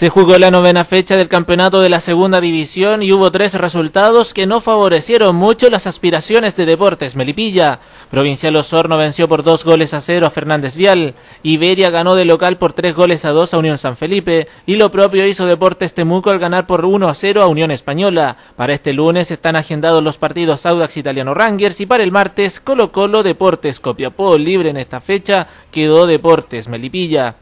Se jugó la novena fecha del campeonato de la segunda división y hubo tres resultados que no favorecieron mucho las aspiraciones de Deportes Melipilla. Provincial Osorno venció por dos goles a cero a Fernández Vial. Iberia ganó de local por tres goles a dos a Unión San Felipe. Y lo propio hizo Deportes Temuco al ganar por uno a cero a Unión Española. Para este lunes están agendados los partidos Audax Italiano Rangers y para el martes Colo Colo Deportes Copiapó. Libre en esta fecha quedó Deportes Melipilla.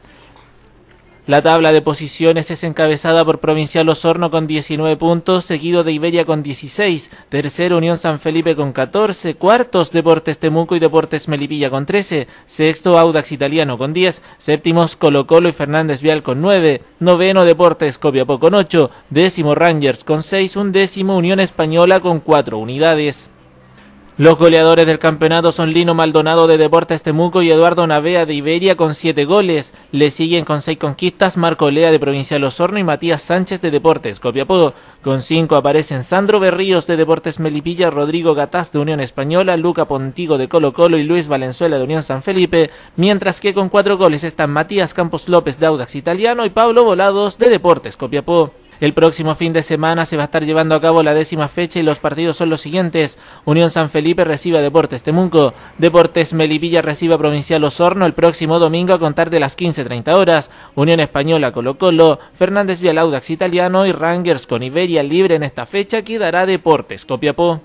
La tabla de posiciones es encabezada por Provincial Osorno con 19 puntos, seguido de Iberia con 16, tercero Unión San Felipe con 14, cuartos Deportes Temuco y Deportes Melipilla con 13, sexto Audax Italiano con 10, séptimos Colo Colo y Fernández Vial con 9, noveno Deportes Copiapó con 8, décimo Rangers con 6, undécimo Unión Española con 4 unidades. Los goleadores del campeonato son Lino Maldonado de Deportes Temuco y Eduardo Navea de Iberia con siete goles. Le siguen con seis conquistas Marco Lea de Provincial Osorno y Matías Sánchez de Deportes Copiapó. Con cinco aparecen Sandro Berríos de Deportes Melipilla, Rodrigo Gatás de Unión Española, Luca Pontigo de Colo Colo y Luis Valenzuela de Unión San Felipe, mientras que con cuatro goles están Matías Campos López de Audax Italiano y Pablo Volados de Deportes Copiapó. El próximo fin de semana se va a estar llevando a cabo la décima fecha y los partidos son los siguientes. Unión San Felipe recibe a Deportes Temunco, Deportes Melipilla recibe a Provincial Osorno el próximo domingo a contar de las 15.30 horas, Unión Española Colo Colo, Fernández Vialaudax Italiano y Rangers con Iberia libre en esta fecha quedará Deportes Copiapó.